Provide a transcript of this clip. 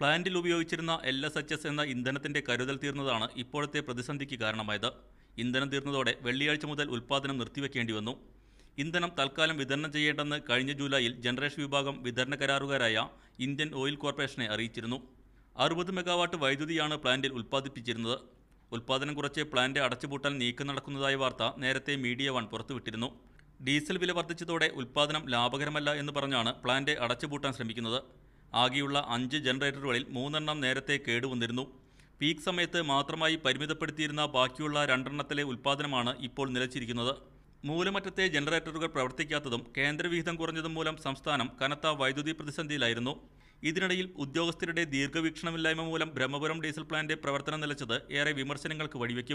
പ്ലാന്റിൽ ഉപയോഗിച്ചിരുന്ന L S H S എന്ന ഇന്ധനത്തിന്റെ കരുതൽ തീർന്നതാണ് ഇപ്പോഴത്തെ പ്രതിസന്ധിക്ക് കാരണമായത് ഇന്ധനം തീർന്നതോടെ വെള്ളിയാഴ്ച മുതൽ ഉൽപ്പാദനം നിർത്തിവെക്കേണ്ടി വന്നു ഇന്ധനം തൽക്കാലം വിതരണം ചെയ്യേണ്ടെന്ന് കഴിഞ്ഞ ജൂലൈയിൽ ജനറേഷൻ വിഭാഗം വിതരണ കരാറുകാരായ ഇന്ത്യൻ ഓയിൽ കോർപ്പറേഷനെ അറിയിച്ചിരുന്നു അറുപത് മെഗാവാട്ട് വൈദ്യുതിയാണ് പ്ലാന്റിൽ ഉൽപ്പാദിപ്പിച്ചിരുന്നത് ഉൽപ്പാദനം കുറച്ച് പ്ലാന്റ് അടച്ചുപൂട്ടാൻ നീക്കം നടക്കുന്നതായ വാർത്ത നേരത്തെ മീഡിയ വൺ പുറത്തുവിട്ടിരുന്നു ഡീസൽ വില വർദ്ധിച്ചതോടെ ഉൽപ്പാദനം ലാഭകരമല്ല എന്ന് പറഞ്ഞാണ് പ്ലാന്റ് അടച്ചുപൂട്ടാൻ ശ്രമിക്കുന്നത് ആകെയുള്ള അഞ്ച് ജനറേറ്ററുകളിൽ മൂന്നെണ്ണം നേരത്തെ കേടുവന്നിരുന്നു പീക്ക് സമയത്ത് മാത്രമായി പരിമിതപ്പെടുത്തിയിരുന്ന ബാക്കിയുള്ള രണ്ടെണ്ണത്തിലെ ഉൽപ്പാദനമാണ് ഇപ്പോൾ നിലച്ചിരിക്കുന്നത് മൂലമറ്റത്തെ ജനറേറ്ററുകൾ പ്രവർത്തിക്കാത്തതും കേന്ദ്രവിഹിതം കുറഞ്ഞതും മൂലം സംസ്ഥാനം കനത്ത വൈദ്യുതി പ്രതിസന്ധിയിലായിരുന്നു ഇതിനിടയിൽ ഉദ്യോഗസ്ഥരുടെ ദീർഘവീക്ഷണമില്ലായ്മ മൂലം ബ്രഹ്മപുരം ഡീസൽ പ്ലാന്റ് പ്രവർത്തനം നിലച്ചത് ഏറെ വിമർശനങ്ങൾക്ക് വഴിവെക്കും